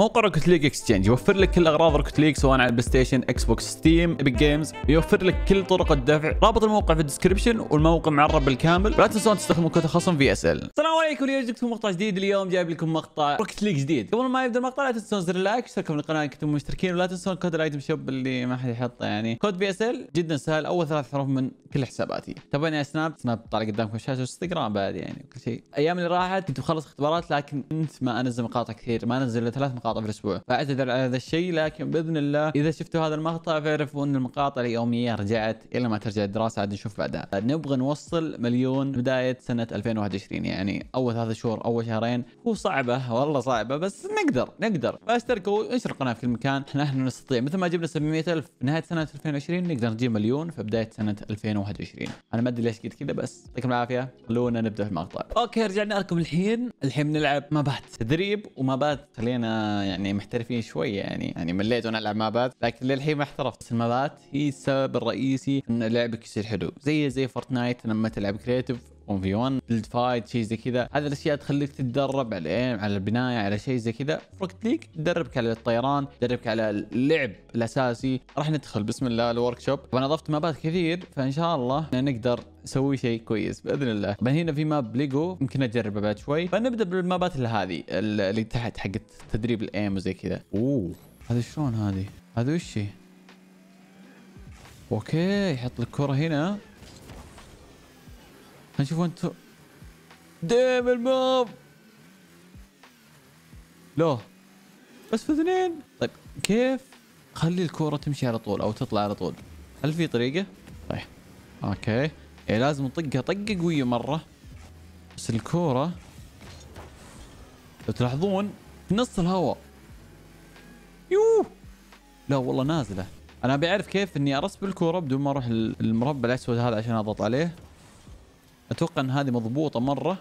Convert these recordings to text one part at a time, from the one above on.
موقع روكت ليج اكسشينج يوفر لك كل اغراض روكت ليج سواء على البلاي ستيشن اكس بوكس ستيم ايبك جيمز يوفر لك كل طرق الدفع رابط الموقع في الديسكربشن والموقع معرب بالكامل ولا تنسون تستخدمون كود خصم في اس ال السلام عليكم اليوم جبتكم مقطع جديد اليوم جايب لكم مقطع روكت ليج جديد قبل ما يبدا المقطع لا تنسون زر اللايك اشتركوا في القناه ان كنتم مشتركين ولا تنسون كود الايتم شوب اللي ما حد يحطه يعني كود في اس ال جدا سهل اول ثلاث حروف من كل حساباتي تابعوني على سناب سناب طالع قدامكم الشاشه وانستغرام بعد يعني كل شيء ايام اللي راحت كنت مخلص اختبارات لكن كنت ما انزل مقاطع كثير ما انزل ثلاث مقاطع مقاطع في الاسبوع فاعتذر على هذا الشيء لكن باذن الله اذا شفتوا هذا المقطع فاعرفوا ان المقاطع اليوميه رجعت الى ما ترجع الدراسه عاد نشوف بعدها نبغى نوصل مليون بدايه سنه 2021 يعني اول ثلاث شهور اول شهرين هو صعبه والله صعبه بس نقدر نقدر فاشتركوا انشر القناه في كل مكان احنا نستطيع مثل ما جبنا 700000 نهايه سنه 2020 نقدر نجيب مليون في بدايه سنه 2021 انا ما ادري ليش قلت كذا بس يعطيكم العافيه خلونا نبدا في المقطع اوكي رجعنا لكم الحين الحين بنلعب بات تدريب بات خلينا يعني محترفين شوي يعني يعني مليت وانا العب مابات لكن للحين ما احترفت بس المابات هي السبب الرئيسي ان لعبك يصير حلو زي زي فورتنايت لما تلعب كريتيف 1 في 1 بيلد فايت شيء زي كذا هذه الاشياء تخليك تتدرب على الايم على البنايه على شيء زي كذا وقت ليج تدربك على الطيران تدربك على اللعب الاساسي راح ندخل بسم الله الورك شوب وانا ضفت مابات كثير فان شاء الله نقدر نسوي شيء كويس باذن الله بعدين هنا في ماب ليجو يمكن اجربه بعد شوي فنبدا بالمابات اللي هذه اللي تحت حقت تدريب الايم وزي كذا اوه هذا شلون هذه هذا وش اوكي يحط لك كره هنا هنشوف وين ديم الموب لا بس في اثنين طيب كيف خلي الكورة تمشي على طول او تطلع على طول هل في طريقة طيب اوكي يعني لازم نطقها طقة قوية مرة بس الكورة لو تلاحظون في نص الهواء يوه لا والله نازلة انا بعرف كيف اني ارسب الكورة بدون ما اروح المربع الاسود هذا عشان اضغط عليه اتوقع ان هذه مضبوطه مره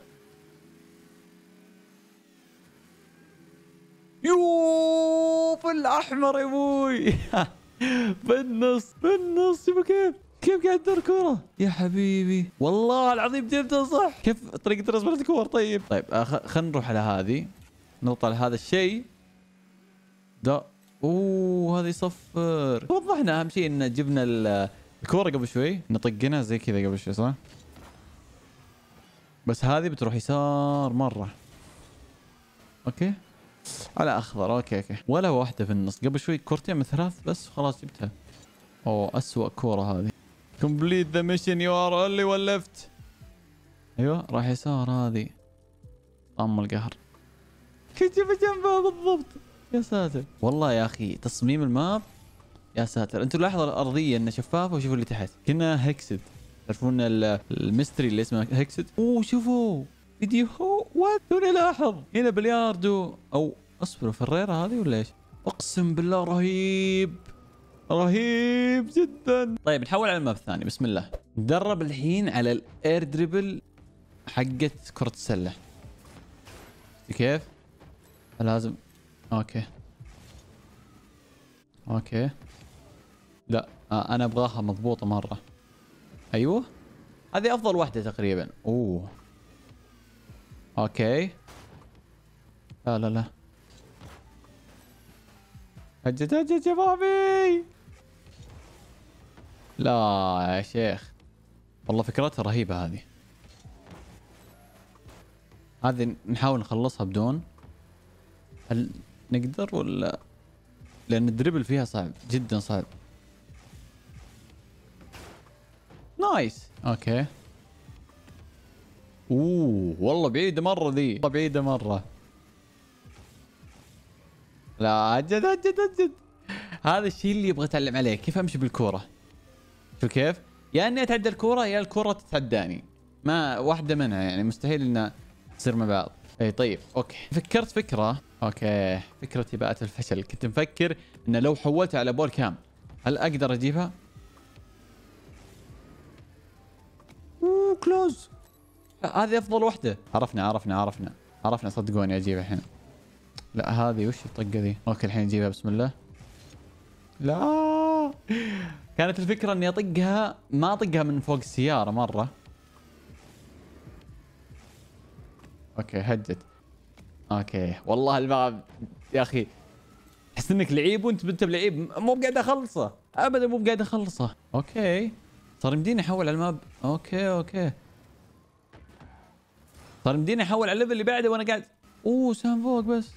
يوف الاحمر يا ابوي بالنص بالنص شوفوا كيف كيف قاعد تدور كورة؟ يا حبيبي والله العظيم جبتها صح كيف طريقة رسمة الكور طيب طيب آه، خلينا نروح على هذه نضغط على هذا الشيء ده اوه هذا يصفر وضحنا اهم شيء ان جبنا الكورة قبل شوي نطقنا زي كذا قبل شوي صح؟ بس هذه بتروح يسار مره اوكي على اخضر اوكي اوكي ولا واحده في النص قبل شوي كورتين من ثلاث بس خلاص جبتها اوه اسوء كوره هذه كومبليت ذا ميشن يو ار اونلي وان ليفت ايوه راح يسار هذه طم القهر كنت شوف جنبها بالضبط يا ساتر والله يا اخي تصميم الماب يا ساتر انتم لاحظوا الارضيه انها شفافه وشوفوا اللي تحت كنا هكسد تعرفون الميستري اللي اسمه هيكسد اوه شوفوا فيديو وات توني لاحظ هنا بلياردو او اصبروا فريرة هذه ولا ايش؟ اقسم بالله رهيب رهيب جدا طيب نحول على الماب الثاني بسم الله ندرب الحين على الاير دريبل حقت كرة السلة كيف؟ لازم اوكي اوكي لا آه انا ابغاها مضبوطة مرة ايوه هذه افضل واحدة تقريبا اوه اوكي لا لا لا اجت اجت يا بابي لا يا شيخ والله فكرتها رهيبة هذه هذه نحاول نخلصها بدون هل نقدر ولا لان الدربل فيها صعب جدا صعب نايس اوكي اوه والله بعيده مره ذي والله بعيده مره لا اجد اجد اجد هذا الشيء اللي ابغى اتعلم عليه كيف امشي بالكوره شو كيف يا اني اتعدى الكوره يا الكوره تتعداني ما واحده منها يعني مستحيل انها تصير مع بعض اي طيب اوكي فكرت فكره اوكي فكرتي باءت الفشل كنت مفكر انه لو حولتها على بول كام هل اقدر اجيبها كلوز هذه افضل وحده عرفنا عرفنا عرفنا عرفنا صدقوني اجيبها الحين لا هذه وش الطقه ذي اوكي الحين اجيبها بسم الله لا كانت الفكره اني اطقها ما اطقها من فوق السياره مره اوكي هدت اوكي والله الباب يا اخي تحس انك لعيب وانت انت بلعيب مو بقاعد اخلصه ابدا مو بقاعد اخلصه اوكي صار يمديني احول على الماب اوكي اوكي صار يمديني احول على الليفل اللي بعده وانا قاعد اوه سام فوق بس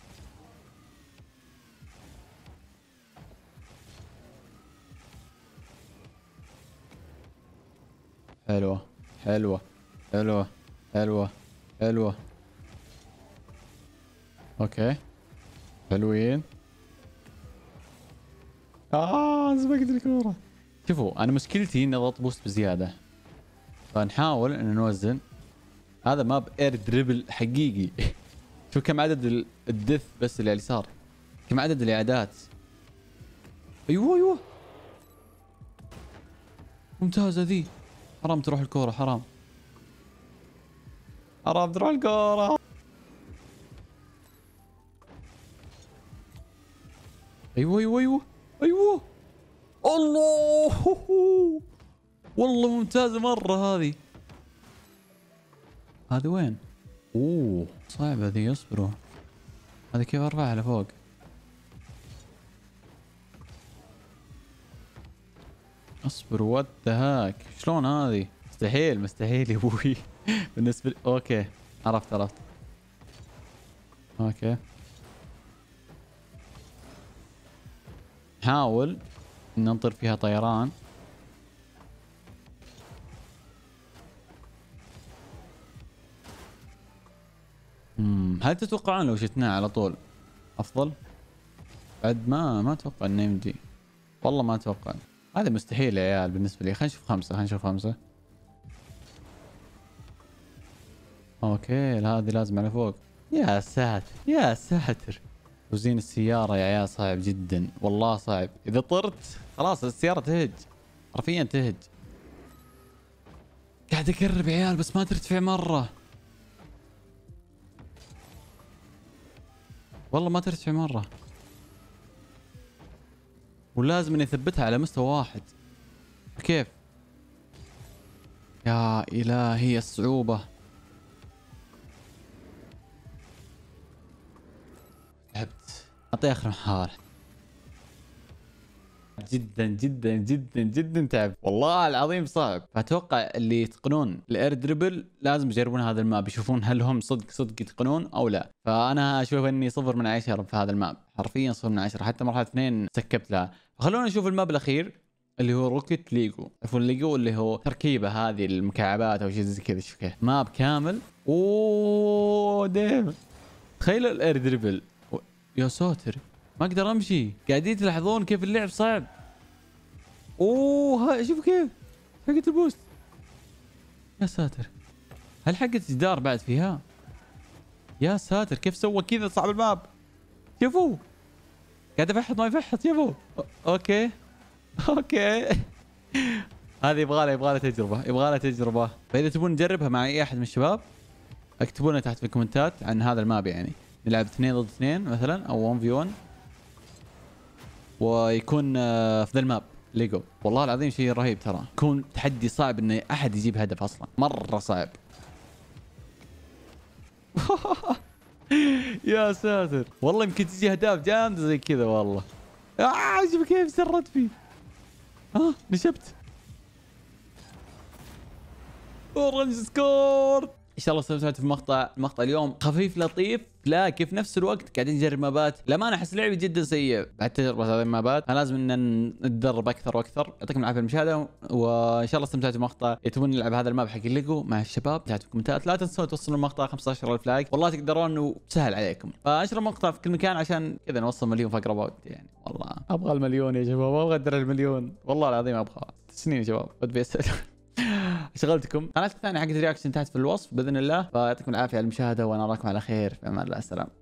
حلوه حلوه حلوه حلوه حلوه اوكي حلوين اه سبقت الكوره شوفوا انا مشكلتي اني اضغط بوست بزياده فنحاول ان نوزن هذا ماب اير دريبل حقيقي شوف كم عدد الدث بس اللي على اليسار كم عدد الاعادات ايوه ايوه ممتازه ذي حرام تروح الكوره حرام حرام تروح الكوره ايوه ايوه ايوه ايوه الله والله ممتازه مره هذه هذه وين اوه صعبه ذي اصبروا هذه كيف ارفعها لفوق اصبر وات هاك شلون هذه مستحيل مستحيل يا ابوي بالنسبه لي اوكي عرفت عرفت اوكي حاول ننطر فيها طيران هل تتوقعون لو شتناه على طول افضل بعد ما ما اتوقع انه يمدي والله ما اتوقع هذا مستحيل يا عيال بالنسبه لي خلينا نشوف خمسه خلينا نشوف خمسه اوكي هذه لازم على فوق يا ساتر يا ساتر توزين السيارة يا عيال صعب جدا والله صعب إذا طرت خلاص السيارة تهج حرفيا تهج قاعد أقرب يا عيال بس ما ترتفع مرة والله ما ترتفع مرة ولازم اني اثبتها على مستوى واحد كيف يا الهي الصعوبة نعطي اخر محاور جدا جدا جدا جدا تعب والله العظيم صعب فاتوقع اللي يتقنون الاير دربل لازم يجربون هذا الماب يشوفون هل هم صدق صدق يتقنون او لا فانا اشوف اني صفر من عشرة في هذا الماب حرفيا صفر من عشرة حتى مرحله اثنين سكبت لها فخلونا نشوف الماب الاخير اللي هو روكيت ليجو عفوا ليجو اللي هو تركيبه هذه المكعبات او شيء زي كذا شوف كيف ماب كامل اوه ديف تخيل الاير دربل يا ساتر ما اقدر امشي قاعدين تلاحظون كيف اللعب صعب اوه شوف كيف حقت البوست يا ساتر هل حقت جدار بعد فيها يا ساتر كيف سوى كذا صعب الماب شوفوا قاعد افحط ما يفحط شوفوا اوكي اوكي هذه يبغى لها يبغى لها تجربه يبغى لها تجربه فاذا تبون نجربها مع اي احد من الشباب اكتبوا لنا تحت في الكومنتات عن هذا الماب يعني نلعب اثنين ضد اثنين مثلا او 1 في 1 ويكون آه، في ذا الماب ليجو والله العظيم شيء رهيب ترى يكون تحدي صعب ان احد يجيب هدف اصلا مره صعب يا ساتر والله يمكن تجي اهداف جامده زي كذا والله آه شوف كيف سرت في ها آه، نشبت اورنج سكور ان شاء الله استمتعتوا في مقطع مقطع اليوم خفيف لطيف لكن في نفس الوقت قاعدين نجرب مابات لما انا احس لعبي جدا سيء بعد تجربه هذه المابات انا لازم ان نتدرب اكثر واكثر يعطيكم العافيه المشاهده وان شاء الله استمتعتوا بمقطع يتمون نلعب هذا الماب حق الليجو مع الشباب تحت في الكومنتات لا تنسوا توصلوا المقطع 15000 لايك والله تقدرون وسهل عليكم فاشر المقطع في كل مكان عشان كذا نوصل مليون فقره وقت يعني والله ابغى المليون يا شباب ابغى ادري المليون والله العظيم ابغى سنين يا شباب شغلتكم قناتي الثانيه حقت رياكشن تحت في الوصف باذن الله فيعطيكم العافيه على المشاهده وانا اراكم على خير في امان الله السلام